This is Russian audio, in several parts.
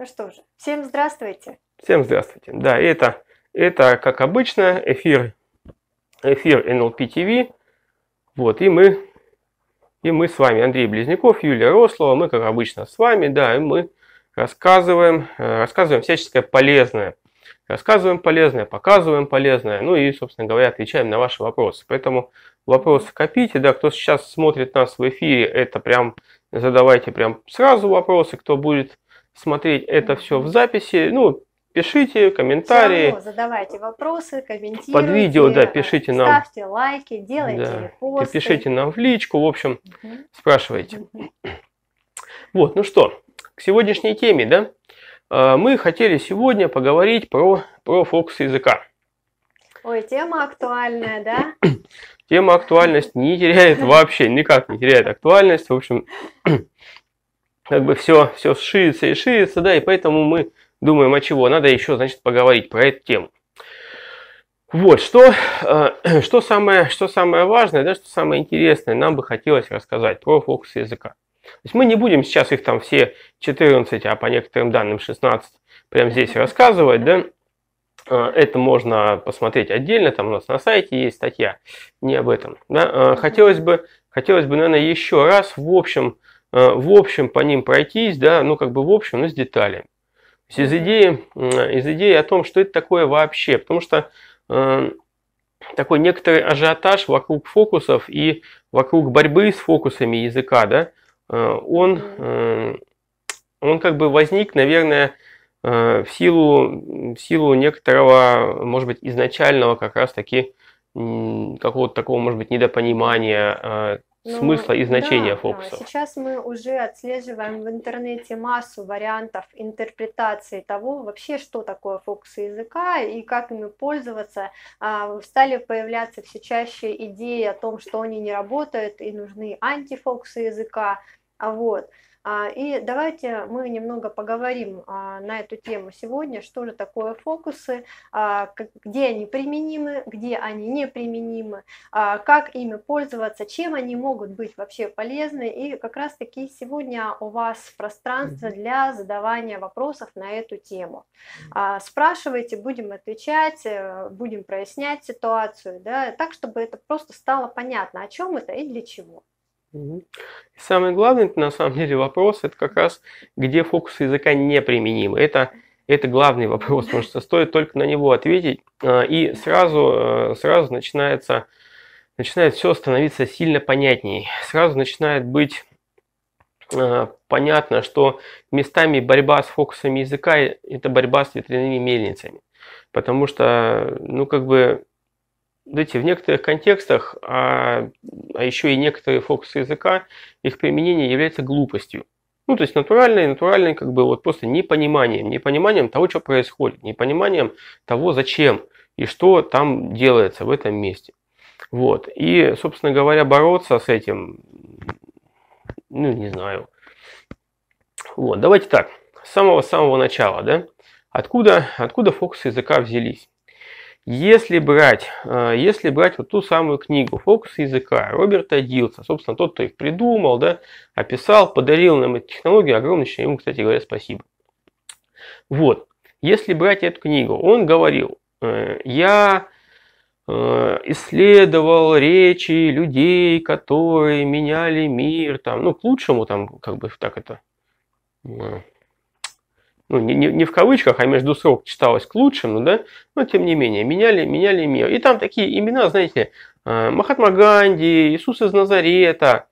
Ну что же, всем здравствуйте. Всем здравствуйте. Да, это, это как обычно, эфир, эфир NLP TV. Вот, и мы, и мы с вами, Андрей Близняков, Юлия Рослова, мы, как обычно, с вами, да, и мы рассказываем, э, рассказываем всяческое полезное. Рассказываем полезное, показываем полезное, ну и, собственно говоря, отвечаем на ваши вопросы. Поэтому вопросы копите, да, кто сейчас смотрит нас в эфире, это прям задавайте прям сразу вопросы, кто будет смотреть это все в записи. Ну, пишите комментарии. Все равно задавайте вопросы, комментируйте. Под видео, да, пишите нам. Ставьте лайки, делайте да, посты. Пишите нам в личку, в общем, угу. спрашивайте. Угу. Вот, ну что, к сегодняшней теме, да? А, мы хотели сегодня поговорить про, про фокус языка. Ой, тема актуальная, да? Тема актуальность не теряет вообще, никак не теряет актуальность. В общем, как бы все, все ширится и ширится, да, и поэтому мы думаем, о а чего, надо еще, значит, поговорить про эту тему. Вот, что, э, что, самое, что самое важное, да, что самое интересное нам бы хотелось рассказать про фокус языка. То есть мы не будем сейчас их там все 14, а по некоторым данным 16 прямо здесь рассказывать, да, э, это можно посмотреть отдельно, там у нас на сайте есть статья, не об этом. Да? Э, хотелось бы, хотелось бы, наверное, еще раз в общем Э, в общем по ним пройтись, да, ну как бы в общем, но с деталями. То есть из идеи, из идеи о том, что это такое вообще, потому что э, такой некоторый ажиотаж вокруг фокусов и вокруг борьбы с фокусами языка, да, э, он, э, он как бы возник, наверное, э, в силу, в силу некоторого, может быть, изначального как раз-таки какого-то такого, может быть, недопонимания смысла и ну, значения да, фокуса. Да. Сейчас мы уже отслеживаем в интернете массу вариантов интерпретации того, вообще, что такое фокусы языка и как ими пользоваться. А, стали появляться все чаще идеи о том, что они не работают и нужны антифокусы языка. А Вот. А, и давайте мы немного поговорим а, на эту тему сегодня, что же такое фокусы, а, где они применимы, где они не применимы, как ими пользоваться, чем они могут быть вообще полезны. И как раз-таки сегодня у вас пространство для задавания вопросов на эту тему. Спрашивайте, будем отвечать, э, будем прояснять ситуацию, да, так, чтобы это просто стало понятно, о чем это и для чего. И самый главный, на самом деле, вопрос, это как раз, где фокус языка неприменим. Это, это главный вопрос, потому что стоит только на него ответить, а, и сразу, э, сразу начинается, начинает все становиться сильно понятней. Сразу начинает быть а, понятно, что местами борьба с фокусами языка – это борьба с ветряными мельницами. Потому что, ну, как бы, знаете, в некоторых контекстах, а, а еще и некоторые фокусы языка, их применение является глупостью. Ну, то есть натуральное, натуральное как бы вот просто непониманием, непониманием того, что происходит, непониманием того, зачем и что там делается в этом месте. Вот. И, собственно говоря, бороться с этим, ну, не знаю. Вот, давайте так, с самого-самого начала, да, откуда, откуда фокусы языка взялись? Если брать, э, если брать вот ту самую книгу «Фокус языка» Роберта Дилса, собственно, тот, кто их придумал, да, описал, подарил нам эти технологии, огромное ему, кстати говоря, спасибо. Вот, если брать эту книгу, он говорил, э, я э, исследовал речи людей, которые меняли мир, там, ну, к лучшему, там, как бы так это, ну, не, не, не в кавычках, а между срок читалось к лучшему, да, но тем не менее, меняли, меняли мир. И там такие имена, знаете, э, Махатма Ганди, Иисус из Назарета,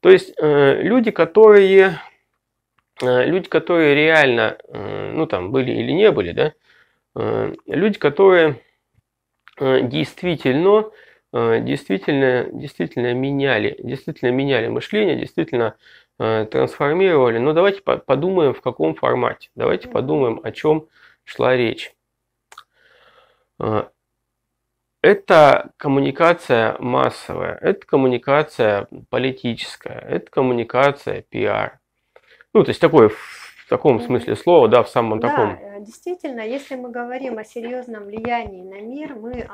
то есть э, люди, которые, э, люди, которые реально, ну там были или не были, да, люди, которые действительно, действительно, действительно меняли, действительно меняли мышление, действительно Э, трансформировали. Но давайте подумаем, в каком формате. Давайте подумаем, о чем шла речь. Э, это коммуникация массовая, это коммуникация политическая, это коммуникация пиар. Ну, то есть такой таком смысле слова, да, в самом да, таком. Э, действительно, если мы говорим о серьезном влиянии на мир, мы э,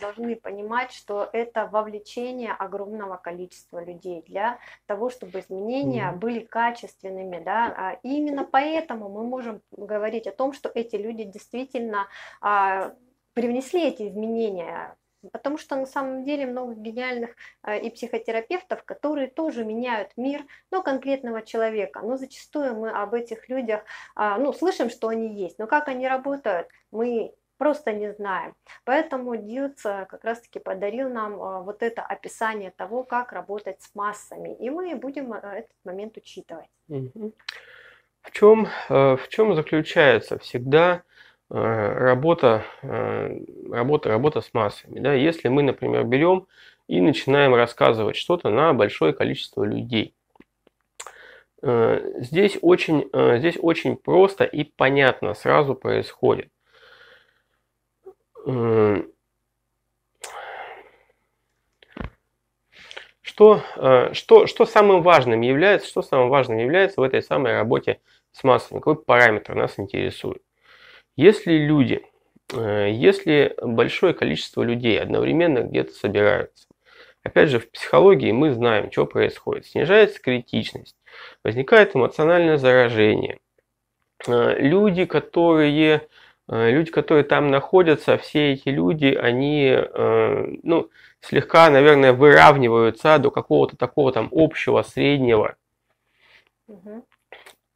должны понимать, что это вовлечение огромного количества людей для того, чтобы изменения mm. были качественными, да. И а именно поэтому мы можем говорить о том, что эти люди действительно э, привнесли эти изменения Потому что на самом деле много гениальных э, и психотерапевтов, которые тоже меняют мир, но конкретного человека. Но зачастую мы об этих людях, а, ну, слышим, что они есть, но как они работают, мы просто не знаем. Поэтому Дьюц э, как раз-таки подарил нам э, вот это описание того, как работать с массами, и мы будем этот момент учитывать. В чем, в чем заключается всегда Э, работа, э, работа, работа с массами. Да? Если мы, например, берем и начинаем рассказывать что-то на большое количество людей. Э, здесь очень, здесь очень просто и понятно сразу происходит. Что, что, что самым важным является, что самым важным является в этой самой работе с массами, какой параметр нас интересует. Если люди, э, если большое количество людей одновременно где-то собираются, опять же, в психологии мы знаем, что происходит. Снижается критичность, возникает эмоциональное заражение. Э, люди, которые, э, люди, которые там находятся, все эти люди, они ну, слегка, наверное, выравниваются до какого-то такого там общего, среднего. Угу.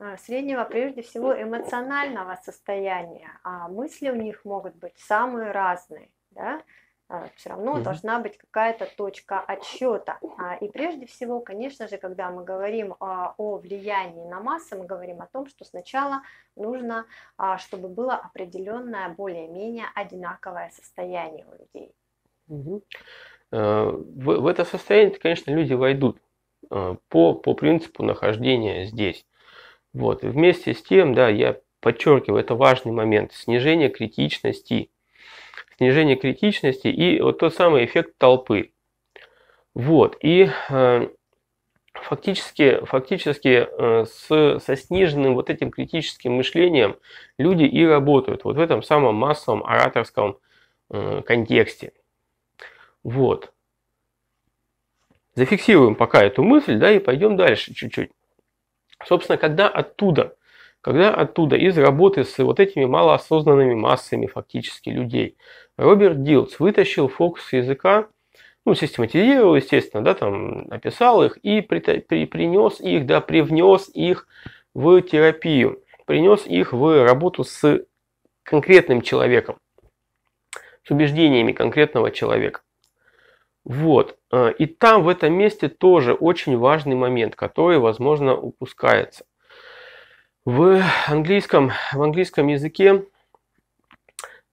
А, среднего, прежде всего, эмоционального состояния. А мысли у них могут быть самые разные. Да? А, Все равно угу. должна быть какая-то точка отсчета. А, и прежде всего, конечно же, когда мы говорим о влиянии на массы, мы говорим о том, что сначала нужно, чтобы было определенное более-менее одинаковое состояние у людей. Угу. В, в это состояние, конечно, люди войдут по, по принципу нахождения здесь. Вот. вместе с тем, да, я подчеркиваю, это важный момент, снижение критичности. Снижение критичности и вот тот самый эффект толпы. Вот. И э, фактически, фактически э, с, со сниженным вот этим критическим мышлением люди и работают вот в этом самом массовом ораторском э, контексте. Вот. Зафиксируем пока эту мысль, да, и пойдем дальше чуть-чуть. Собственно, когда оттуда, когда оттуда из работы с вот этими малоосознанными массами фактически людей, Роберт Дилтс вытащил фокус языка, ну, систематизировал, естественно, да, там, написал их и при, при, принес их, да, привнес их в терапию, принес их в работу с конкретным человеком, с убеждениями конкретного человека. Вот. Э, и там, в этом месте, тоже очень важный момент, который, возможно, упускается. В английском, в английском языке,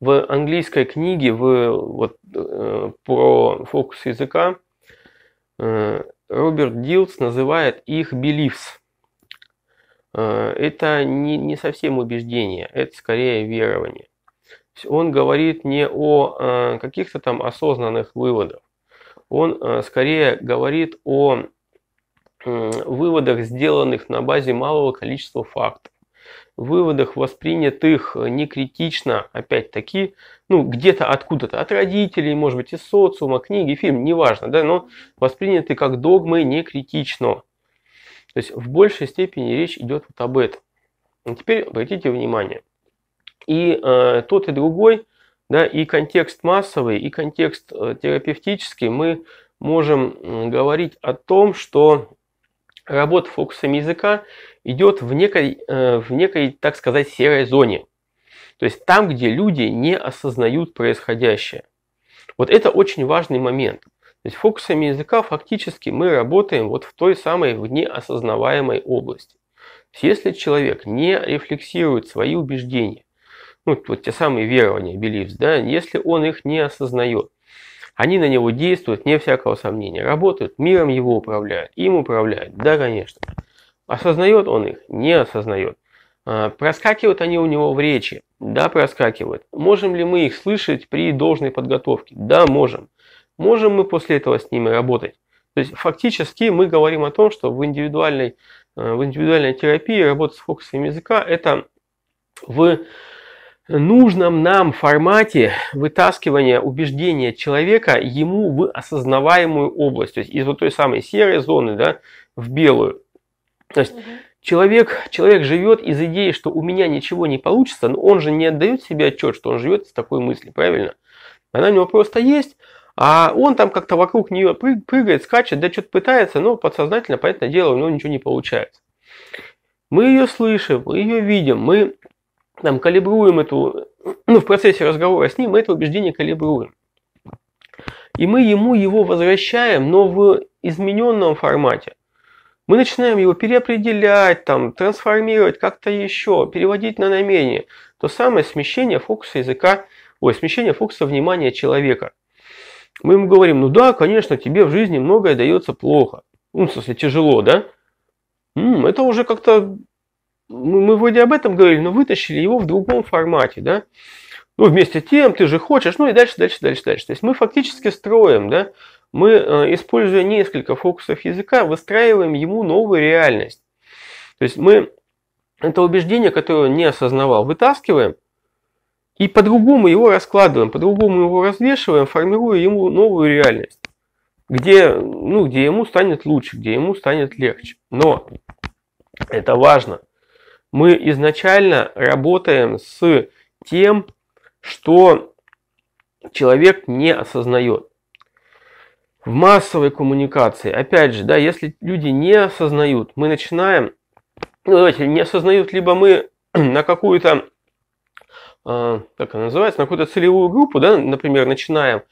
в английской книге в, вот, э, про фокус языка э, Роберт Дилс называет их beliefs. Э, это не, не совсем убеждение, это скорее верование. Он говорит не о каких-то там осознанных выводах он э, скорее говорит о выводах, сделанных на базе малого количества фактов выводах, воспринятых э, некритично, опять-таки, ну, где-то откуда-то, от родителей, может быть, из социума, книги, фильм, неважно, да, но восприняты как догмы некритично. То есть в большей степени речь идет вот об этом. теперь обратите внимание, и э, тот, и другой да, и контекст массовый, и контекст э, терапевтический мы можем говорить о том, что работа фокусами языка идет в некой, э, в некой, так сказать, серой зоне. То есть там, где люди не осознают происходящее. Вот это очень важный момент. То есть фокусами языка фактически мы работаем вот в той самой внеосознаваемой области. То есть Если человек не рефлексирует свои убеждения, ну, вот те самые верования, beliefs, да, если он их не осознает, они на него действуют, не всякого сомнения, работают, миром его управляют, им управляют, да, конечно. Осознает он их? Не осознает. А, проскакивают они у него в речи? Да, проскакивают. Можем ли мы их слышать при должной подготовке? Да, можем. Можем мы после этого с ними работать? То есть фактически мы говорим о том, что в индивидуальной, э, в индивидуальной терапии работа с фокусом языка – это в нужном нам формате вытаскивания убеждения человека ему в осознаваемую область, то есть из вот той самой серой зоны да, в белую. То есть угу. человек, человек живет из идеи, что у меня ничего не получится, но он же не отдает себе отчет, что он живет с такой мыслью, правильно? Она у него просто есть, а он там как-то вокруг нее прыгает, скачет, да что-то пытается, но подсознательно, понятное дело, у него ничего не получается. Мы ее слышим, мы ее видим, мы там калибруем эту, ну, в процессе разговора с ним мы это убеждение калибруем. И мы ему его возвращаем, но в измененном формате. Мы начинаем его переопределять, там, трансформировать как-то еще, переводить на намерение. То самое смещение фокуса языка, ой, смещение фокуса внимания человека. Мы ему говорим, ну да, конечно, тебе в жизни многое дается плохо. Ну, в смысле, тяжело, да? М-м, это уже как-то мы вроде об этом говорили, но вытащили его в другом формате, да? Ну, вместе тем, ты же хочешь, ну и дальше, дальше, дальше, дальше. То есть мы фактически строим, да? Мы, э, используя несколько фокусов языка, выстраиваем ему новую реальность. То есть мы это убеждение, которое он не осознавал, вытаскиваем и по-другому его раскладываем, по-другому его развешиваем, формируя ему новую реальность, где, ну, где ему станет лучше, где ему станет легче. Но это важно – мы изначально работаем с тем, что человек не осознает. В массовой коммуникации, опять же, да, если люди не осознают, мы начинаем, ну давайте, не осознают, либо мы на какую-то, э, как она называется, на какую-то целевую группу, да, например, начинаем э,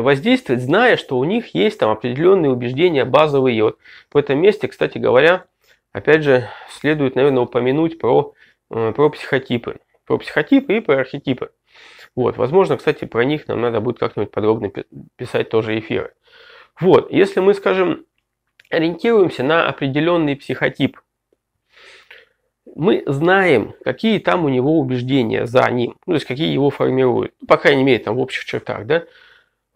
воздействовать, зная, что у них есть там определенные убеждения базовые. Вот в этом месте, кстати говоря, Опять же, следует, наверное, упомянуть про, э, про психотипы. Про психотипы и про архетипы. Вот, возможно, кстати, про них нам надо будет как-нибудь подробно писать тоже эфиры. Вот, если мы, скажем, ориентируемся на определенный психотип, мы знаем, какие там у него убеждения за ним, ну, то есть какие его формируют, ну, по крайней мере, там в общих чертах, да,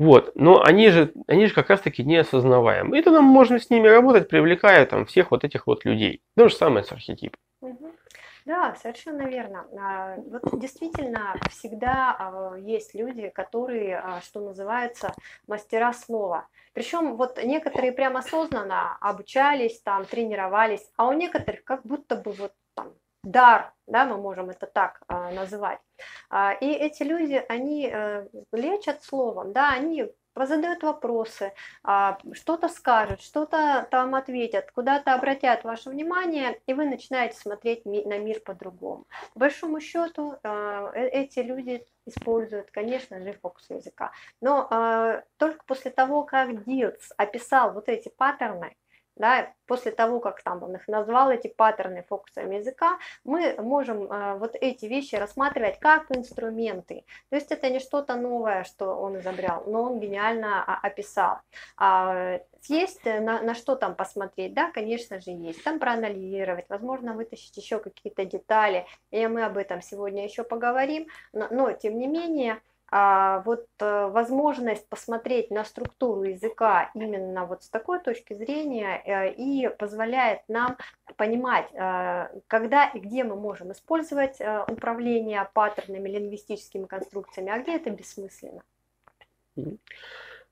вот. Но они же, они же как раз-таки неосознаваемы. И тогда можно с ними работать, привлекая там всех вот этих вот людей. То же самое с архетипом. Да, совершенно верно. А, вот действительно всегда а, есть люди, которые, а, что называется, мастера слова. Причем вот некоторые прямо осознанно обучались, там, тренировались, а у некоторых как будто бы вот там дар, да, мы можем это так а, называть. А, и эти люди, они а, лечат словом, да, они задают вопросы, а, что-то скажут, что-то там ответят, куда-то обратят ваше внимание, и вы начинаете смотреть ми- на мир по-другому. По большому счету, а, э, эти люди используют, конечно же, фокус языка. Но а, только после того, как Дилс описал вот эти паттерны, да, после того, как там он их назвал, эти паттерны фокусами языка, мы можем э, вот эти вещи рассматривать как инструменты. То есть это не что-то новое, что он изобрел, но он гениально а, описал. А, есть э, на, на что там посмотреть, да, конечно же, есть. Там проанализировать, возможно, вытащить еще какие-то детали, и мы об этом сегодня еще поговорим. Но, но тем не менее, а вот э, возможность посмотреть на структуру языка именно вот с такой точки зрения э, и позволяет нам понимать, э, когда и где мы можем использовать управление паттернами, лингвистическими конструкциями, а где это бессмысленно.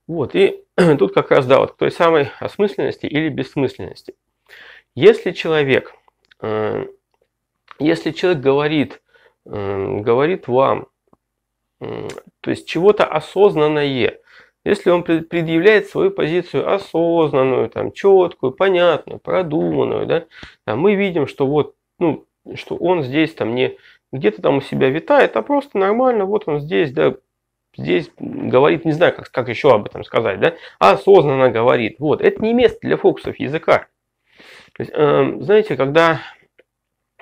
Вот, и тут как раз, да, вот к той самой осмысленности или бессмысленности. Если человек, если человек говорит, говорит вам, то есть чего-то осознанное. Если он предъявляет свою позицию осознанную, там, четкую, понятную, продуманную, да, а мы видим, что вот, ну, что он здесь там не где-то там у себя витает, а просто нормально, вот он здесь, да, здесь говорит, не знаю, как, как еще об этом сказать, да, а осознанно говорит. Вот, это не место для фокусов языка. То есть, э, знаете, когда,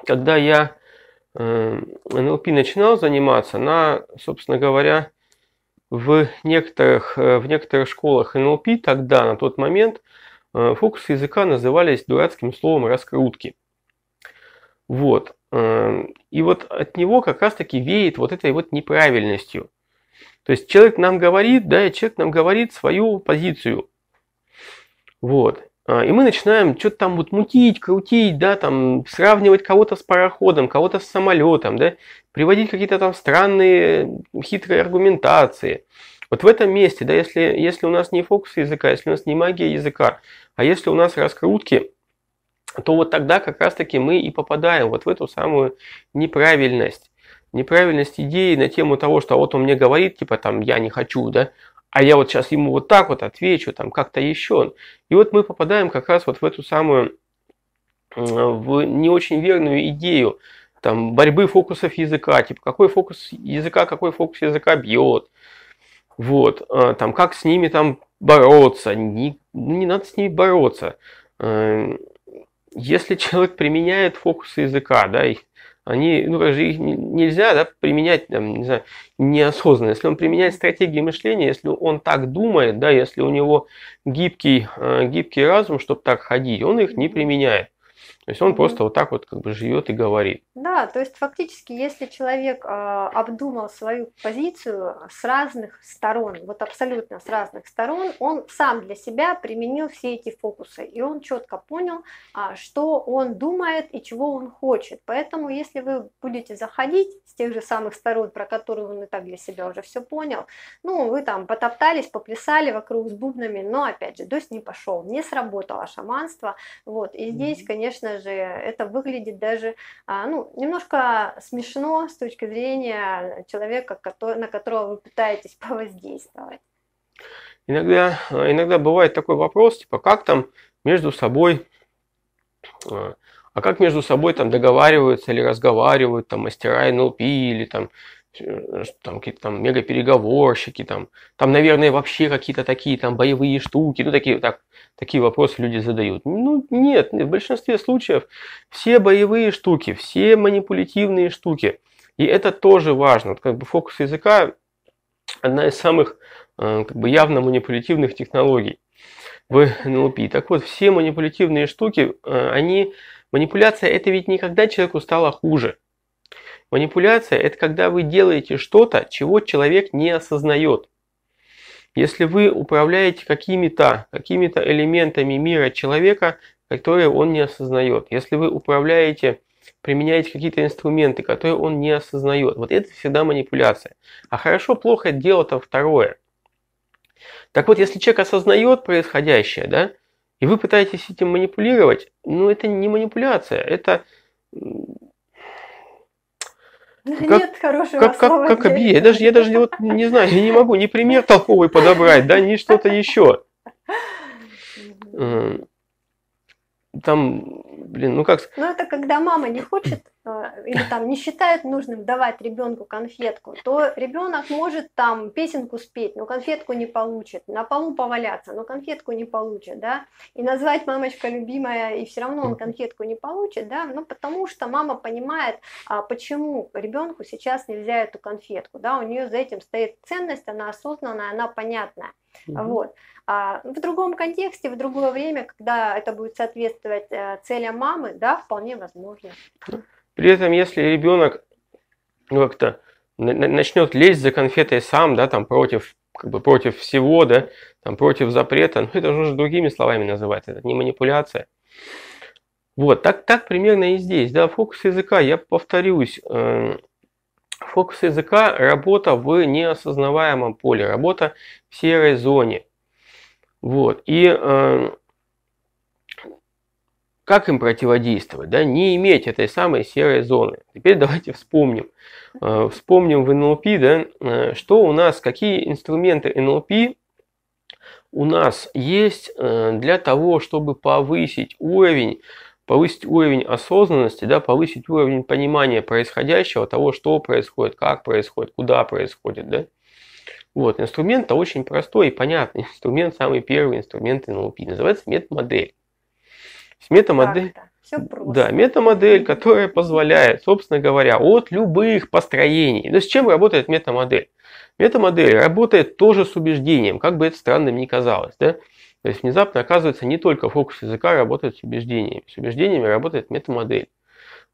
когда я Э, НЛП начинал заниматься, она, собственно говоря, в некоторых, э, в некоторых школах НЛП тогда, на тот момент, э, фокус языка назывались дурацким словом раскрутки. Вот. И вот от него как раз-таки веет вот этой вот неправильностью. То есть человек нам говорит, да, и человек нам говорит свою позицию. Вот. А, и мы начинаем что-то там вот мутить, крутить, да, там сравнивать кого-то с пароходом, кого-то с самолетом, да, приводить какие-то там странные хитрые аргументации. Вот в этом месте, да, если, если у нас не фокус языка, если у нас не магия языка, а если у нас раскрутки, то вот тогда как раз-таки мы и попадаем вот в эту самую неправильность неправильность идеи на тему того, что «А вот он мне говорит, типа там я не хочу, да, а я вот сейчас ему вот так вот отвечу, там как-то еще. И вот мы попадаем как раз вот в эту самую, в не очень верную идею, там, борьбы фокусов языка, типа, какой фокус языка, какой фокус языка бьет, вот, а, там, как с ними там бороться, не, ну, не надо с ними бороться. Эм, если человек применяет фокусы языка, да, их они, ну как же их нельзя да, применять, там, не знаю, неосознанно. Если он применяет стратегии мышления, если он так думает, да, если у него гибкий, э, гибкий разум, чтобы так ходить, он их не применяет. То есть он mm-hmm. просто вот так вот как бы живет и говорит. Да, то есть фактически, если человек э, обдумал свою позицию с разных сторон, вот абсолютно с разных сторон, он сам для себя применил все эти фокусы, и он четко понял, э, что он думает и чего он хочет. Поэтому, если вы будете заходить с тех же самых сторон, про которые он и так для себя уже все понял, ну, вы там потоптались, поплясали вокруг с бубнами, но, опять же, дождь не пошел, не сработало шаманство, вот, и здесь, mm-hmm. конечно, же это выглядит даже а, ну, немножко смешно с точки зрения человека, на которого вы пытаетесь повоздействовать. Иногда, а, иногда бывает такой вопрос, типа, как там между собой, а, а как между собой там договариваются или разговаривают там мастера НЛП или там Э, там какие-то там мегапереговорщики, там, там, наверное, вообще какие-то такие там боевые штуки, ну, такие, так, такие вопросы люди задают. Ну, нет, в большинстве случаев все боевые штуки, все манипулятивные штуки. И это тоже важно. Вот, как бы фокус языка одна из самых э, как бы явно манипулятивных технологий в НЛП. Так вот, все манипулятивные штуки, э, они... Манипуляция – это ведь никогда человеку стало хуже – Манипуляция – это когда вы делаете что-то, чего человек не осознает. Если вы управляете какими-то какими элементами мира человека, которые он не осознает. Если вы управляете, применяете какие-то инструменты, которые он не осознает. Вот это всегда манипуляция. А хорошо-плохо дело-то второе. Так вот, если человек осознает происходящее, да, и вы пытаетесь этим манипулировать, ну это не манипуляция, это как, Нет хорошего как, слова. Как, как, объ... я даже, я даже вот, не знаю, я не могу ни пример толковый подобрать, да, ни что-то еще там, блин, ну как... Ну это когда мама не хочет а, или там не считает нужным давать ребенку конфетку, то ребенок может там песенку спеть, но конфетку не получит, на полу поваляться, но конфетку не получит, да, и назвать мамочка любимая, и все равно он конфетку не получит, да, ну потому что мама понимает, а почему ребенку сейчас нельзя эту конфетку, да, у нее за этим стоит ценность, она осознанная, она понятная, угу. вот. А в другом контексте, в другое время, когда это будет соответствовать э, целям мамы, да, вполне возможно. При этом, если ребенок ну, как-то начнет лезть за конфетой сам, да, там против, как бы против всего, да, там против запрета, ну это уже другими словами называть, это не манипуляция. Вот, так, так примерно и здесь, да, фокус языка, я повторюсь, э, фокус языка – работа в неосознаваемом поле, работа в серой зоне. Вот. И э, как им противодействовать? Да? Не иметь этой самой серой зоны. Теперь давайте вспомним. Э, вспомним в НЛП, да, э, что у нас, какие инструменты НЛП у нас есть э, для того, чтобы повысить уровень повысить уровень осознанности, да, повысить уровень понимания происходящего, того, что происходит, как происходит, куда происходит, да. Вот, инструмент то очень простой и понятный. Инструмент, самый первый инструмент НЛП, называется метамодель. Метамодель, Все просто. Да, метамодель, которая позволяет, собственно говоря, от любых построений. Но с чем работает метамодель? Метамодель работает тоже с убеждением, как бы это странным ни казалось. Да? То есть, внезапно оказывается, не только фокус языка работает с убеждениями. С убеждениями работает метамодель.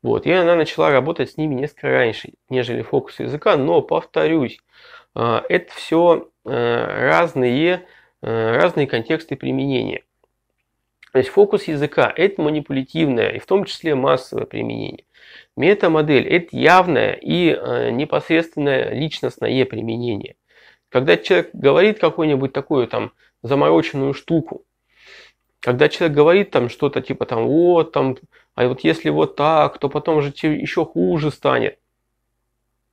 Вот, и она начала работать с ними несколько раньше, нежели фокус языка, но, повторюсь, а, это все э, разные, э, разные контексты применения. То есть фокус языка – это манипулятивное и в том числе массовое применение. Метамодель – это явное и э, непосредственное личностное применение. Когда человек говорит какую-нибудь такую там замороченную штуку, когда человек говорит там что-то типа там вот там, а вот если вот так, то потом же еще хуже станет.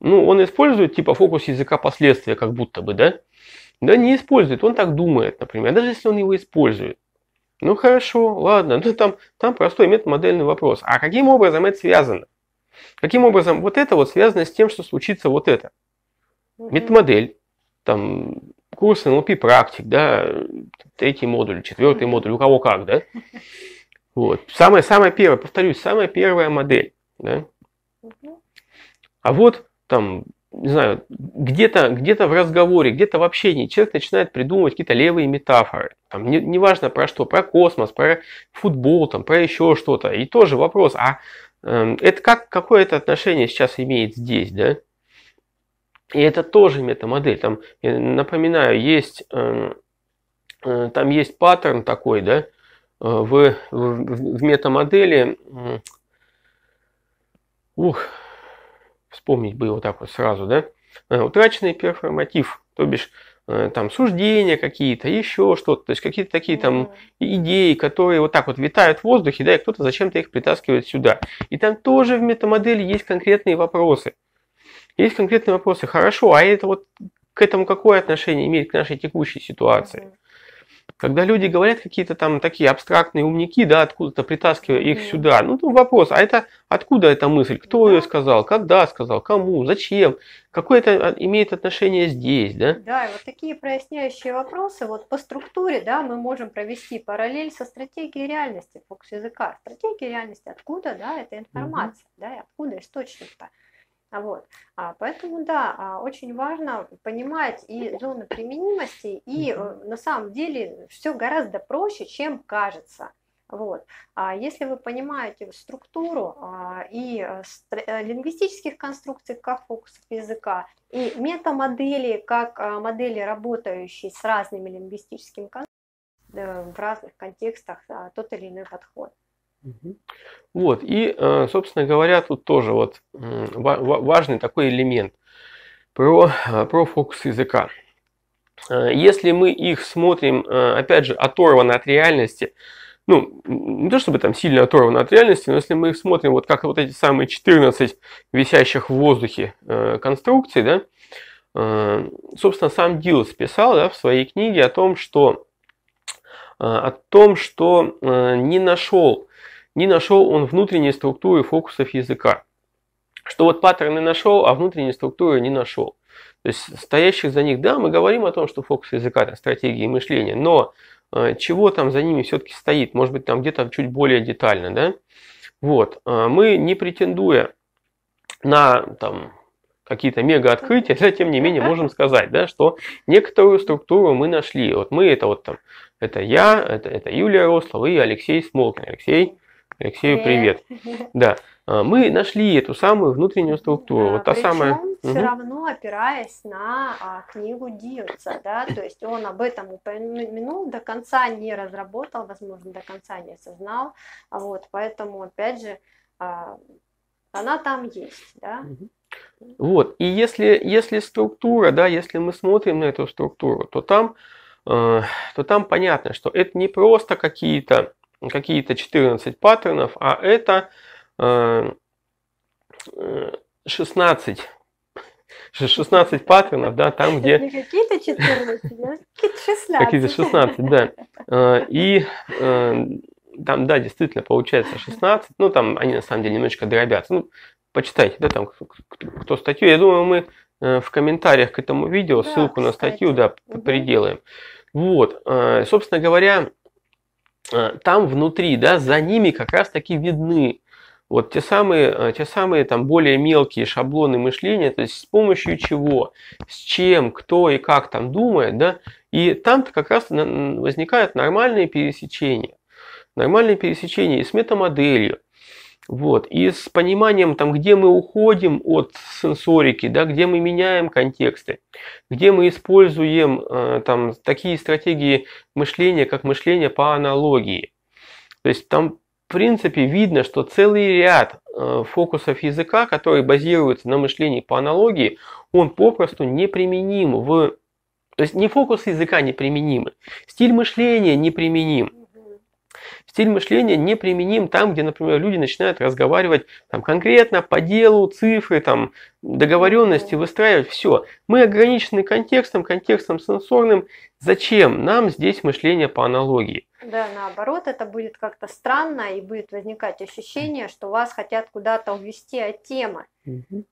Ну, он использует типа фокус языка последствия, как будто бы, да? Да не использует, он так думает, например, даже если он его использует. Ну хорошо, ладно, ну там, там простой метамодельный вопрос. А каким образом это связано? Каким образом вот это вот связано с тем, что случится вот это? Угу. Метамодель, там курс NLP практик, да, третий модуль, четвертый модуль, у кого как, да? Вот. Самая, самая первая, повторюсь, самая первая модель, да? А вот там, не знаю, где-то где в разговоре, где-то в общении человек начинает придумывать какие-то левые метафоры. Там, не, неважно про что, про космос, про футбол, там, про еще что-то. И тоже вопрос, а э, это как, какое это отношение сейчас имеет здесь, да? И это тоже метамодель. Там, напоминаю, есть, э, э, там есть паттерн такой, да, э, в, в, в метамодели. Ух, вспомнить бы его так вот сразу, да, э, утраченный перформатив, то бишь э, там суждения какие-то, еще что-то, то есть какие-то такие там идеи, которые вот так вот витают в воздухе, да, и кто-то зачем-то их притаскивает сюда. И там тоже в метамодели есть конкретные вопросы. Есть конкретные вопросы. Хорошо, а это вот к этому какое отношение имеет к нашей текущей ситуации? Когда люди говорят какие-то там такие абстрактные умники, да, откуда-то притаскивая их сюда, ну там вопрос, а это откуда эта мысль, кто да. ее сказал, когда сказал, кому, зачем, какое это а, имеет отношение здесь, да? Да, и вот такие проясняющие вопросы, вот по структуре, да, мы можем провести параллель со стратегией реальности фокус языка. Стратегия реальности, откуда, да, эта информация, угу. да, и откуда источник-то. Вот. А поэтому, да, а, очень важно понимать и зоны применимости, и угу. на самом деле все гораздо проще, чем кажется. Вот. А если вы понимаете структуру а, и э, э, лингвистических конструкций как фокусов языка, и метамодели как а, модели, работающие с разными лингвистическими конструкциями в разных контекстах, а, тот или иной подход. Вот, и, э, собственно говоря, тут тоже вот важный такой элемент про, э, про фокус языка. Э, если мы их смотрим, опять же, оторванно от реальности, ну, не то чтобы там сильно оторвано от реальности, но если мы их смотрим, вот как вот эти самые 14 висящих в воздухе конструкций, да, собственно, сам Дилс писал да, в своей книге о том, что о том, что не нашел не нашел он внутренней структуры фокусов языка. Что вот паттерны нашел, а внутренней структуры не нашел. То есть стоящих за них, да, мы говорим о том, что фокус языка, там, стратегии мышления, но э, чего там за ними все-таки стоит, может быть, там где-то чуть более детально, да. Вот, э, мы не претендуя на там, какие-то мега открытия, хотя тем не менее можем сказать, да, что некоторую структуру мы нашли. Вот мы это вот там, это я, это, это Юлия Рослова и Алексей Смолкин. Алексей Алексею привет. привет. Да, а, мы нашли эту самую внутреннюю структуру, да, вот та самая. Все равно опираясь на а, книгу Дьюца, да, то есть он об этом упомянул, до конца не разработал, возможно, до конца не осознал, а вот, поэтому опять же а, она там есть, да. Угу. Вот, и если, если структура, да, если мы смотрим на эту структуру, то там, э, то там понятно, что это не просто какие-то какие-то 14 паттернов, а это 16 э, 16 э, паттернов, да, там, где... какие-то 14, а какие-то 16. Какие-то 16, да. Э, и там, да, действительно, получается 16. Ну, там они, на самом деле, немножечко дробятся. Ну, почитайте, да, там, кто статью. Я думаю, мы в комментариях к этому видео ссылку кстати. на статью, да, угу. приделаем. Вот, собственно говоря, Э, там внутри, да, за ними как раз таки видны вот те самые, э, те самые там более мелкие шаблоны мышления, то есть с помощью чего, с чем, кто и как там думает, да, и там-то как раз возникают нормальные пересечения. Нормальные пересечения и с метамоделью, вот. И с пониманием, там, где мы уходим от сенсорики, да, где мы меняем контексты, где мы используем э, там, такие стратегии мышления, как мышление по аналогии. То есть там, в принципе, видно, что целый ряд э, фокусов языка, которые базируются на мышлении по аналогии, он попросту неприменим в... То есть не фокус языка неприменимы, стиль мышления неприменим Стиль мышления не применим там, где, например, люди начинают разговаривать там, конкретно по делу, цифры, там, договоренности, выстраивать все. Мы ограничены контекстом, контекстом сенсорным. Зачем нам здесь мышление по аналогии? Да, наоборот, это будет как-то странно и будет возникать ощущение, что вас хотят куда-то увести от темы. Угу.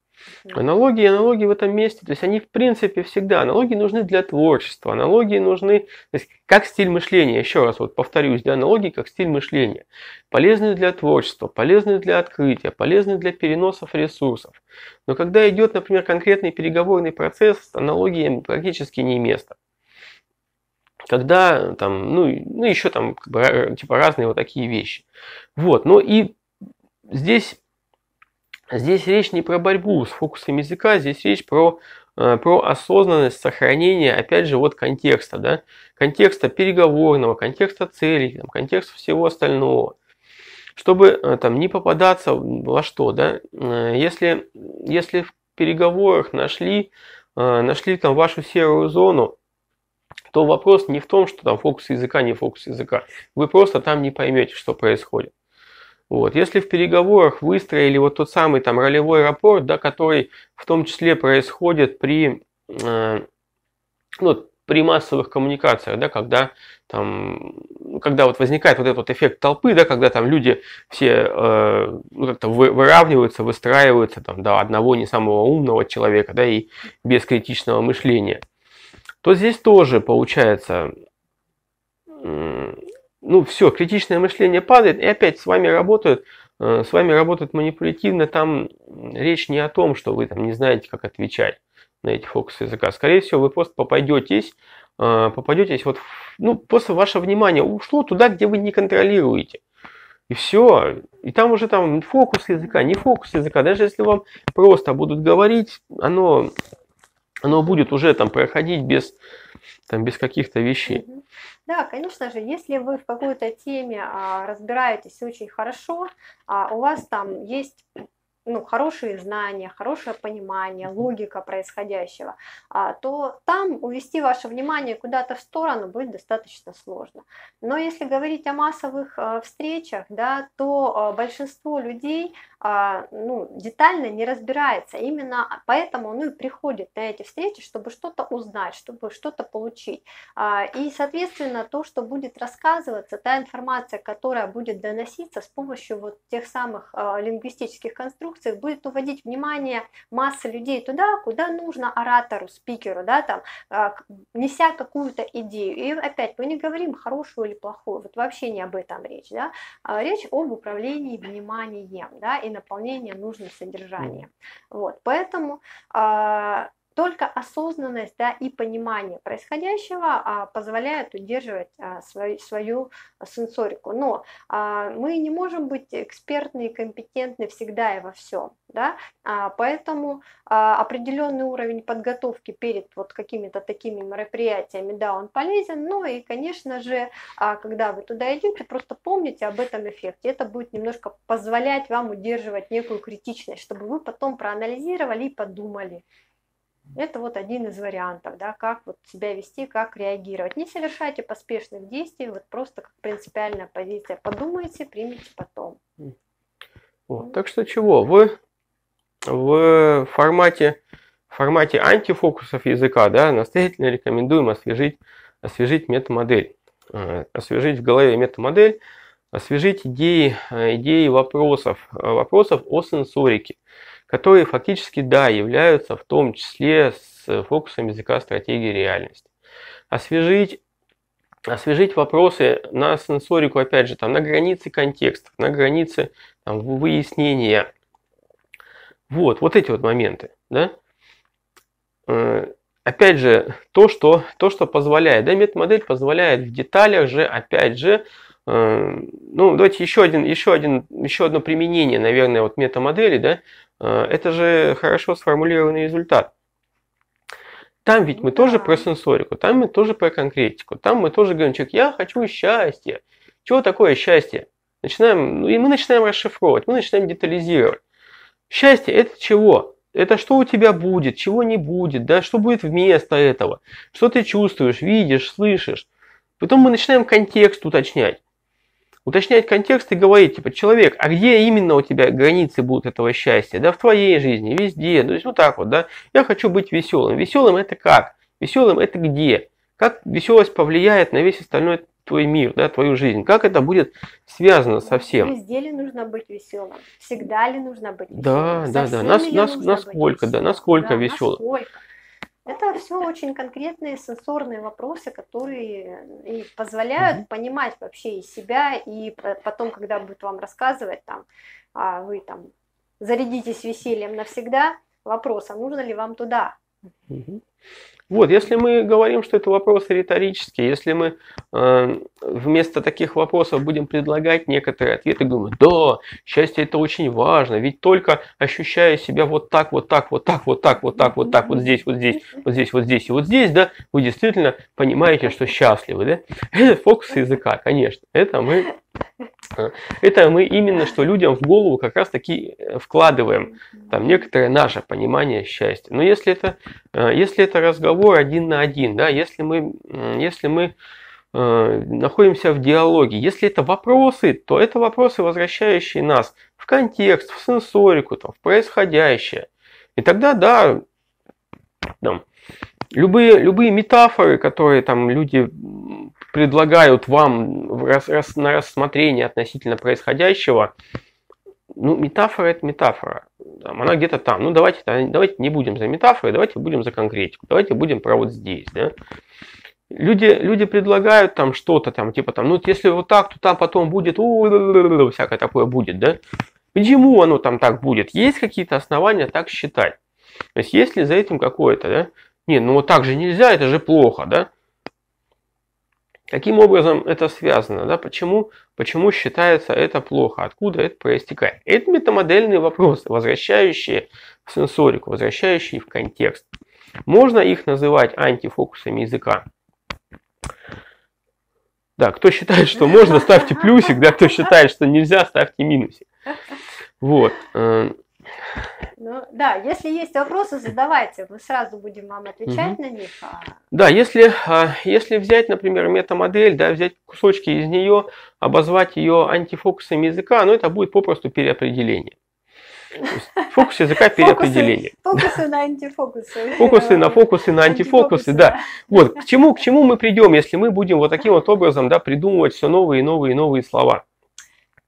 Аналогии, аналогии в этом месте, то есть они в принципе всегда, аналогии нужны для творчества, аналогии нужны, то есть как стиль мышления, еще раз вот повторюсь, да, аналогии как стиль мышления, полезны для творчества, полезны для открытия, полезны для переносов ресурсов. Но когда идет, например, конкретный переговорный процесс, аналогии практически не место когда там, ну, ну еще там, типа разные вот такие вещи. Вот, ну и здесь Здесь речь не про борьбу с фокусом языка, здесь речь про, э, про осознанность сохранения, опять же, вот контекста, да, контекста переговорного, контекста целей, там, контекста всего остального. Чтобы э, там не попадаться во что, да, э, если, если в переговорах нашли, нашли там вашу серую зону, то вопрос не в том, что там фокус языка, не фокус языка. Вы просто там не поймете, что происходит. Вот. Если в переговорах выстроили вот тот самый там ролевой рапорт, да, который в том числе происходит при, э, ну, при массовых коммуникациях, да, когда там, когда вот возникает вот этот вот эффект толпы, да, когда там люди все э, ну, как выравниваются, выстраиваются там до одного не самого умного человека, да, и без критичного мышления, то здесь тоже получается ну все, критичное мышление падает, и опять с вами работают, э, с вами работают манипулятивно, там речь не о том, что вы там не знаете, как отвечать на эти фокусы языка. Скорее всего, вы просто попадетесь, э, попадетесь вот, ну, просто ваше внимание ушло туда, где вы не контролируете. И все. И там уже там фокус языка, не фокус языка. Даже если вам просто будут говорить, оно, оно будет уже там проходить без, там, без каких-то вещей. Да, конечно же, если вы в какой-то теме а, разбираетесь очень хорошо, а у вас там есть ну, хорошие знания, хорошее понимание, логика происходящего, а, то там увести ваше внимание куда-то в сторону будет достаточно сложно. Но если говорить о массовых э, встречах, да, то э, большинство людей а, ну, детально не разбирается. Именно поэтому он ну, и приходит на эти встречи, чтобы что-то узнать, чтобы что-то получить. А, и, соответственно, то, что будет рассказываться, та информация, которая будет доноситься с помощью вот тех самых э, лингвистических конструкций, инструкциях будет уводить внимание массы людей туда, куда нужно оратору, спикеру, да, там, а, неся какую-то идею. И опять мы не говорим хорошую или плохую, вот вообще не об этом речь, да, а речь об управлении вниманием, да, и наполнении нужным содержанием. Вот, поэтому а, только осознанность да, и понимание происходящего а, позволяет удерживать а, свою, свою сенсорику. Но а, мы не можем быть экспертны и компетентны всегда и во всем. Да? А, поэтому а, определенный уровень подготовки перед вот какими-то такими мероприятиями, да, он полезен. Но ну и, конечно же, а, когда вы туда идете, просто помните об этом эффекте. Это будет немножко позволять вам удерживать некую критичность, чтобы вы потом проанализировали и подумали. Это вот один из вариантов, да, как вот себя вести, как реагировать. Не совершайте поспешных действий, вот просто как принципиальная позиция. Подумайте, примите потом. Вот, так что чего? Вы в формате, в формате антифокусов языка да, настоятельно рекомендуем освежить, освежить метамодель. Э, освежить в голове метамодель, освежить идеи, э, идеи вопросов, э, вопросов о сенсорике которые фактически, да, являются в том числе с э, фокусом языка стратегии реальности. Освежить освежить вопросы на сенсорику, опять же, там, на границе контекстов, на границе там, выяснения. Вот, вот эти вот моменты, да. Э, опять же, то, что, то, что позволяет, да, метамодель позволяет в деталях же, опять же, Э, ну, давайте еще, один, еще, один, еще одно применение, наверное, вот метамодели, да, э, это же хорошо сформулированный результат. Там ведь мы тоже про сенсорику, там мы тоже про конкретику, там мы тоже говорим, человек, я хочу счастья. Чего такое счастье? Начинаем, ну, и мы начинаем расшифровывать, мы начинаем детализировать. Счастье – это чего? Это что у тебя будет, чего не будет, да, что будет вместо этого, что ты чувствуешь, видишь, слышишь. Потом мы начинаем контекст уточнять уточнять контекст и говорить, типа, человек, а где именно у тебя границы будут этого счастья? Да в твоей жизни, везде, ну, то есть вот ну, так вот, да. Я хочу быть веселым. Веселым это как? Веселым это где? Как веселость повлияет на весь остальной твой мир, да, твою жизнь? Как это будет связано со всем? Везде ли нужно быть веселым? Всегда ли нужно быть веселым? Да, да, да. Нас, нас, насколько, да, насколько да, веселым? Насколько? Это все очень конкретные сенсорные вопросы, которые э, и позволяют угу. понимать вообще и себя, и потом, когда будет вам рассказывать, там, а вы там зарядитесь весельем навсегда, вопрос, а нужно ли вам туда? Угу. Вот, если мы говорим, что это вопросы риторические, если мы э, вместо таких вопросов будем предлагать некоторые ответы, говорим, да, счастье это очень важно, ведь только ощущая себя вот так, вот так, вот так, вот так, вот так, вот так, вот здесь, вот здесь, вот здесь, вот здесь и вот здесь, да, вы действительно понимаете, что счастливы, да? Это фокус языка, конечно, это мы Э, это мы именно что людям в голову как раз таки э, вкладываем там некоторое наше понимание счастья. Но если это, э, если это разговор один на один, да, если мы, если мы находимся в диалоге. Если это вопросы, то это вопросы, возвращающие нас в контекст, в сенсорику, там, в происходящее. И тогда, да, там, любые, любые метафоры, которые там люди предлагают вам раз, раз, на рассмотрение относительно происходящего, ну, метафора это метафора. Там, она где-то там. Ну, давайте, давайте не будем за метафорой, давайте будем за конкретику. Давайте будем про вот здесь, да. Люди, люди предлагают там что-то там, типа там, ну, если вот так, то там потом будет, у всякое такое будет, да. Почему оно там так будет? Есть какие-то основания так считать? То есть, есть ли за этим какое-то, да? Не, ну вот так же нельзя, это же плохо, да? Каким образом это связано? Да? Почему, почему считается это плохо? Откуда это проистекает? Это метамодельные вопросы, возвращающие в сенсорику, возвращающие в контекст. Можно их называть антифокусами языка. Да, кто считает, что можно, ставьте плюсик, да, кто считает, что нельзя, ставьте минусик. Вот. Э, ну, да, если есть вопросы, задавайте, мы сразу будем вам отвечать угу. на них. А да, если, а, если взять, например, метамодель, да, взять кусочки из нее, обозвать ее антифокусами языка, ну это будет попросту переопределение. Фокус языка переопределение. Фокусы, фокусы на антифокусы. Фокусы на фокусы на антифокусы, да. Вот к чему, к чему мы придем, если мы будем вот таким вот образом да, придумывать все новые и новые и новые слова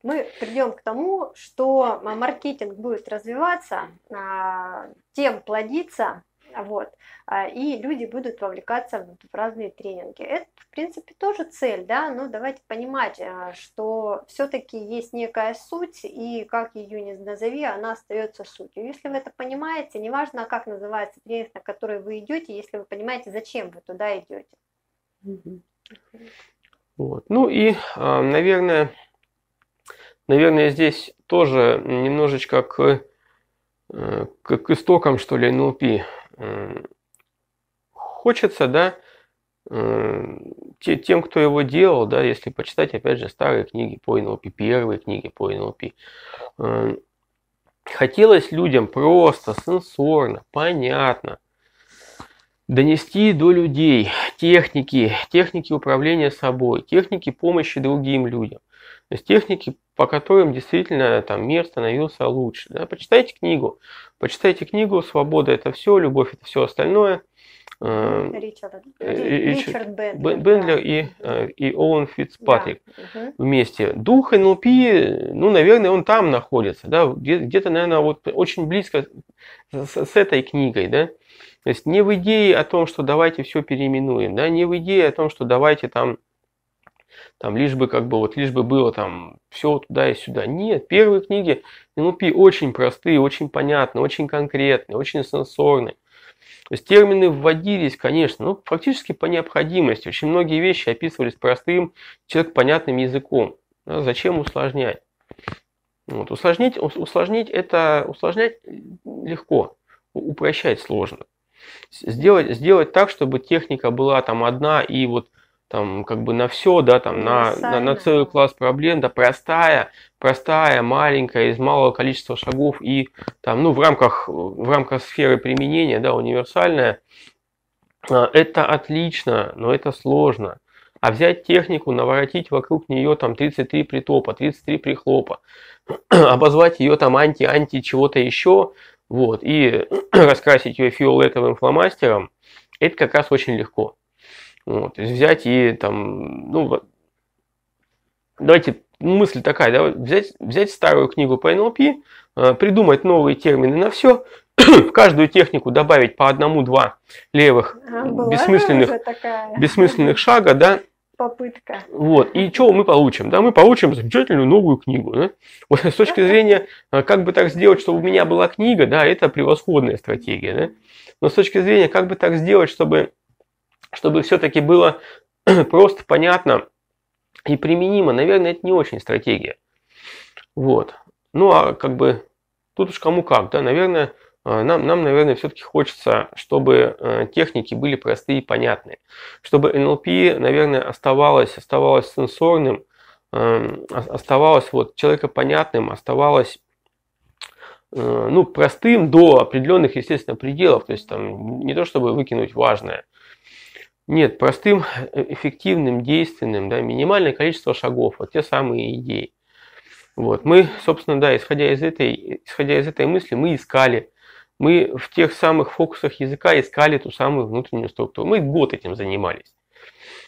мы придем к тому, что а, маркетинг будет развиваться, а, тем плодиться, вот. А, и люди будут вовлекаться в разные тренинги. Это, в принципе, тоже цель, да, но давайте понимать, что все-таки есть некая суть, и как ее не назови, она остается сутью. Если вы это понимаете, неважно, как называется тренинг, на который вы идете, если вы понимаете, зачем вы туда идете. Вот. Ну и, наверное, наверное, здесь тоже немножечко к, э, к, к истокам, что ли, НЛП. Э, хочется, да, э, тем, кто его делал, да, если почитать, опять же, старые книги по НЛП, первые книги по НЛП, хотелось людям просто, сенсорно, понятно донести до людей техники, техники управления собой, техники помощи другим людям. То есть техники, по которым действительно там, мир становился лучше. Да? Почитайте книгу. Почитайте книгу «Свобода – это все», «Любовь – это все остальное». Э, э, Ричард, Ричард Бендлер, Бендлер да. и, э, и Оуэн Фитцпатрик да. вместе. Дух НЛП, ну, наверное, он там находится, да, где-то, наверное, вот очень близко с, с этой книгой, да. То есть не в идее о том, что давайте все переименуем, да, не в идее о том, что давайте там там лишь бы как бы вот лишь бы было там все туда и сюда. Нет, первые книги NLP ну, очень простые, очень понятные, очень конкретные, очень сенсорные. То есть термины вводились, конечно, ну фактически по необходимости. Очень многие вещи описывались простым, человек понятным языком. Да, зачем усложнять? Вот, усложнить, усложнить это усложнять легко, упрощать сложно. Сделать, сделать так, чтобы техника была там одна и вот там как бы на все, да, там на, на, на целый класс проблем, да, простая, простая, маленькая, из малого количества шагов и там, ну, в рамках, в рамках сферы применения, да, универсальная, а, это отлично, но это сложно. А взять технику, наворотить вокруг нее там 33 притопа, 33 прихлопа, обозвать ее там анти-анти чего-то еще, вот, и раскрасить ее фиолетовым фломастером, это как раз очень легко. Вот, взять и там, ну, давайте ну, мысль такая, да, взять, взять старую книгу по НЛП, э, придумать новые термины на все, в каждую технику добавить по одному-два левых а, бессмысленных, бессмысленных шага, да, попытка. Вот. И что мы получим? Да, мы получим замечательную новую книгу. Да? Вот с точки зрения, э, как бы так сделать, чтобы у меня была книга, да, это превосходная стратегия. Да? Но с точки зрения, как бы так сделать, чтобы чтобы все-таки было просто, понятно и применимо. Наверное, это не очень стратегия. Вот. Ну, а как бы тут уж кому как, да, наверное, э, нам, нам наверное, все-таки хочется, чтобы э, техники были простые и понятные. Чтобы NLP, наверное, оставалось, оставалось сенсорным, эм, оставалось вот человекопонятным, оставалось э, ну, простым до определенных, естественно, пределов. То есть там не то, чтобы выкинуть важное, нет, простым, э, эффективным, действенным, да, минимальное количество шагов, вот те самые идеи. Вот. Мы, собственно, да, исходя из, этой, исходя из этой мысли, мы искали, мы в тех самых фокусах языка искали ту самую внутреннюю структуру. Мы год этим занимались.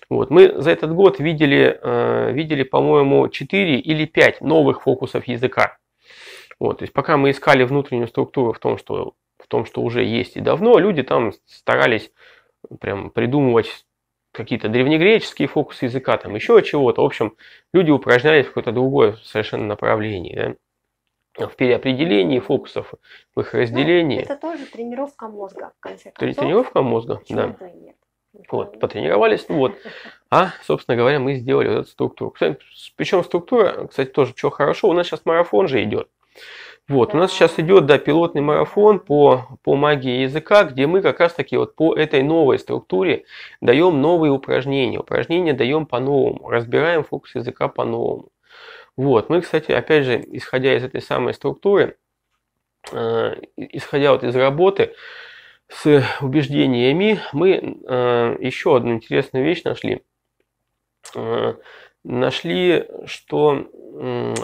Вот. Мы за этот год видели, э, видели по-моему, 4 или 5 новых фокусов языка. Вот. То есть пока мы искали внутреннюю структуру в том, что, в том, что уже есть и давно, люди там старались прям придумывать какие-то древнегреческие фокусы языка, там еще чего-то. В общем, люди упражнялись в какое-то другое совершенно направление, да? в переопределении фокусов, в их ну, разделении. Ну, это тоже тренировка мозга, в конце концов. Тренировка мозга, Почему да. Вот, ну, потренировались, ну вот. А, собственно говоря, мы сделали вот эту структуру. Причем структура, кстати, тоже что хорошо, у нас сейчас марафон же идет. Вот, у нас сейчас идет да, пилотный марафон по, по магии языка, где мы как раз таки вот по этой новой структуре даем новые упражнения. Упражнения даем по-новому, разбираем фокус языка по-новому. Вот, мы, кстати, опять же, исходя из этой самой структуры, э, исходя вот из работы с убеждениями, мы э, еще одну интересную вещь нашли. Э, нашли, что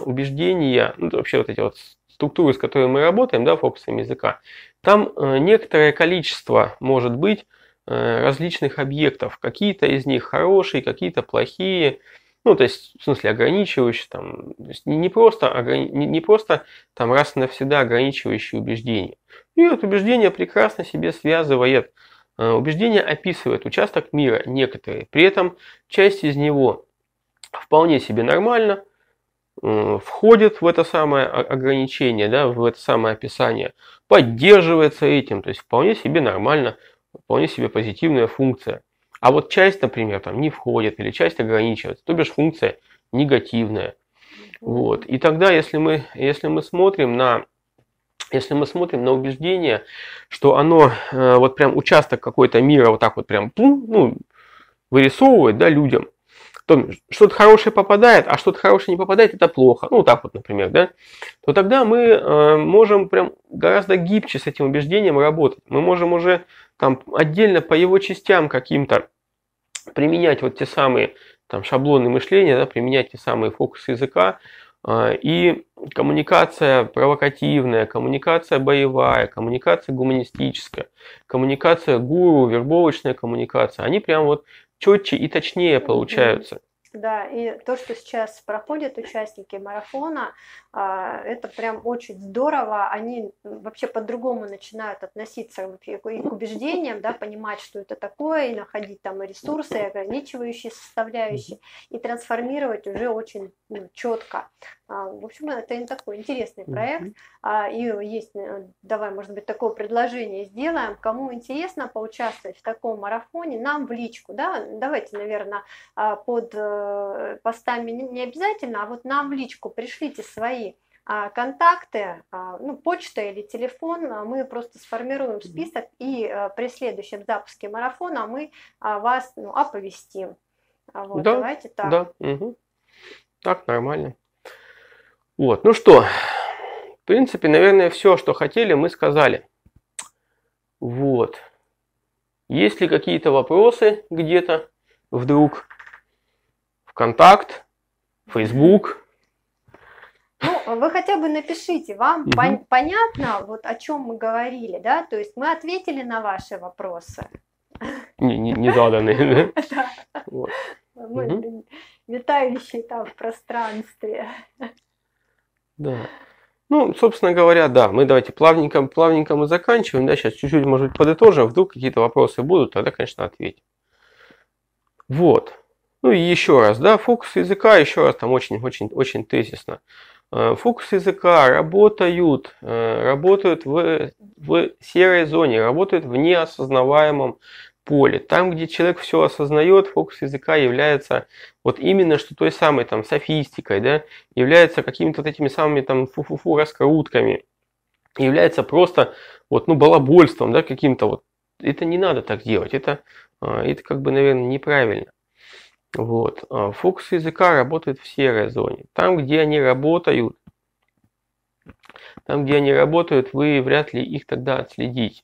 убеждения, ну, вообще вот эти вот структуры, с которой мы работаем, да, фокусами языка, там э, некоторое количество может быть э, различных объектов. Какие-то из них хорошие, какие-то плохие. Ну, то есть, в смысле, ограничивающие, там, то есть не просто, ограни... не просто там раз и навсегда ограничивающие убеждения. И это убеждение прекрасно себе связывает. Э, убеждение описывает участок мира некоторые. При этом часть из него вполне себе нормально, Э, входит в это самое ограничение, да, в это самое описание, поддерживается этим, то есть вполне себе нормально, вполне себе позитивная функция. А вот часть, например, там не входит или часть ограничивается, то бишь функция негативная. Вот. И тогда, если мы, если мы смотрим на если мы смотрим на убеждение, что оно э, вот прям участок какой-то мира вот так вот прям пум, ну, вырисовывает да, людям, то что-то хорошее попадает, а что-то хорошее не попадает, это плохо. Ну, так вот, например, да? То тогда мы э, можем прям гораздо гибче с этим убеждением работать. Мы можем уже там отдельно по его частям каким-то применять вот те самые там шаблоны мышления, да, применять те самые фокусы языка, а, и коммуникация провокативная, коммуникация боевая, коммуникация гуманистическая, коммуникация гуру, вербовочная коммуникация, они прям вот четче и точнее получаются. Да, и то, что сейчас проходят участники марафона, а, это прям очень здорово. Они вообще по-другому начинают относиться и к убеждениям, да, понимать, что это такое, и находить там ресурсы, и ограничивающие составляющие, и трансформировать уже очень ну, четко. А, в общем, это не такой интересный проект. mm И есть, э, давай, может быть, такое предложение сделаем. Кому интересно поучаствовать в таком марафоне, нам в личку, да, давайте, наверное, а, под э, постами не обязательно, а вот нам в личку пришлите свои контакты, ну, почта или телефон, мы просто сформируем список, и э, при следующем запуске марафона мы вас ну, оповестим. Вот, да, давайте так. Да, угу. Так, нормально. Вот, ну что, в принципе, наверное, все, что хотели, мы сказали. Вот. Есть ли какие-то вопросы где-то вдруг? ВКонтакт, Фейсбук, ну, вы хотя бы напишите, вам угу. пон- понятно, вот о чем мы говорили, да? То есть мы ответили на ваши вопросы. Не, не, не заданные, да? Да. Мы летающие там в пространстве. Да. Ну, собственно говоря, да, мы давайте плавненько, плавненько мы заканчиваем. Да, сейчас чуть-чуть, может быть, подытожим. Вдруг какие-то вопросы будут, тогда, конечно, ответим. Вот. Ну и еще раз, да, фокус языка, еще раз там очень-очень-очень тезисно. Э, фокус языка работают, э, работают в, в серой зоне, работают в неосознаваемом поле. Там, где человек все осознает, фокус языка является вот именно что той самой там софистикой, да, является какими-то вот этими самыми там фу-фу-фу раскрутками, является просто вот, ну, балабольством, да, каким-то вот. Это не надо так делать, это, а, это как бы, наверное, неправильно. Вот. А, фокус языка работает в серой зоне. Там, где они работают, там, где они работают, вы вряд ли их тогда отследите.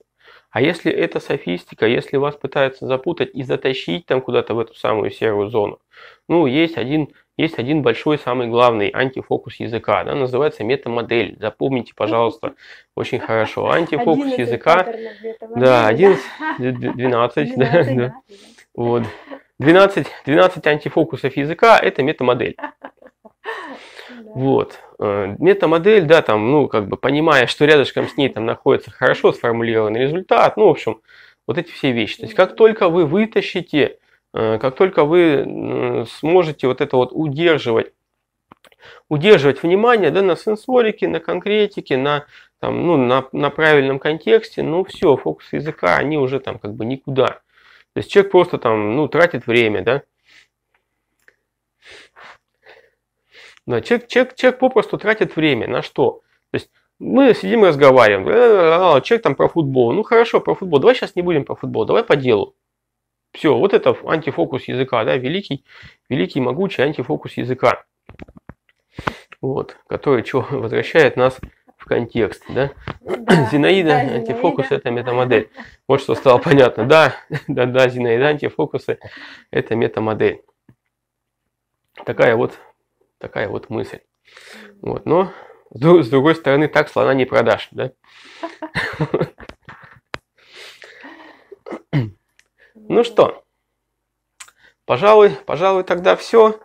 А если это софистика, если вас пытаются запутать и затащить там куда-то в эту самую серую зону, ну, есть один, есть один большой, самый главный антифокус языка, да, называется метамодель. Запомните, пожалуйста, очень хорошо. Антифокус языка, да, 11, 12, да, Вот. 12, 12 антифокусов языка – это метамодель. Вот. Э, метамодель, да, там, ну, как бы понимая, что рядышком с ней там находится хорошо сформулированный результат, ну, в общем, вот эти все вещи. То есть, как только вы вытащите, э, как только вы сможете вот это вот удерживать, удерживать внимание, да, на сенсорике, на конкретике, на, там, ну, на, на правильном контексте, ну, все, фокус языка, они уже там как бы никуда. То есть, человек просто там, ну, тратит время, да, Да, человек, человек, человек попросту тратит время на что? То есть мы сидим и разговариваем. Э, а, а, человек там про футбол. Ну хорошо, про футбол. Давай сейчас не будем про футбол, давай по делу. Все, вот это антифокус языка, да, великий, великий, могучий антифокус языка. Вот, который что, возвращает нас в контекст, да? да Зинаида, да, антифокус Зинаида. это метамодель. Вот что стало понятно. Да, да, да, Зинаида, антифокусы это метамодель. Такая вот Такая вот мысль. Вот, но с другой стороны, так слона не продашь, да? Ну что, пожалуй, пожалуй, тогда все.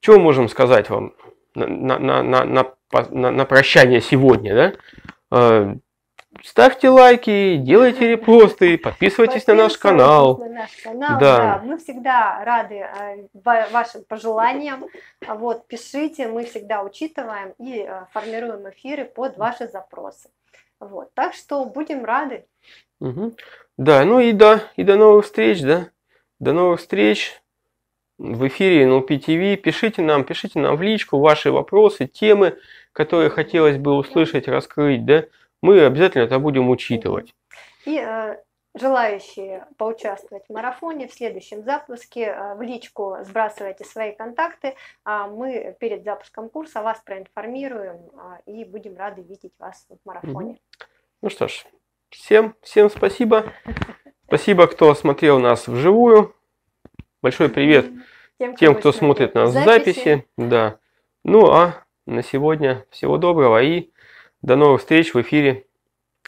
Чего можем сказать вам на, на, на, на, на, на прощание сегодня, да? Э, Ставьте лайки, делайте репосты, подписывайтесь, подписывайтесь на наш канал. На наш канал. Да. да, мы всегда рады э, вашим пожеланиям. А вот, пишите, мы всегда учитываем и э, формируем эфиры под ваши запросы. Вот, так что будем рады. Угу. Да, ну и да, и до новых встреч, да. До новых встреч в эфире NLP TV. Пишите нам, пишите нам в личку ваши вопросы, темы, которые хотелось бы услышать, раскрыть, да мы обязательно это будем учитывать. И э, желающие поучаствовать в марафоне в следующем запуске э, в личку сбрасывайте свои контакты. Э, мы перед запуском курса вас проинформируем э, и будем рады видеть вас в марафоне. Ну что ж, всем, всем спасибо. Спасибо, кто смотрел нас вживую. Большой привет тем, кто, тем, кто смотрит нас в записи. записи. Да. Ну а на сегодня всего доброго и до новых встреч в эфире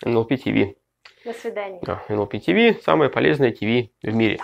NLP TV. До свидания. Да, NLP TV – самое полезное ТВ в мире.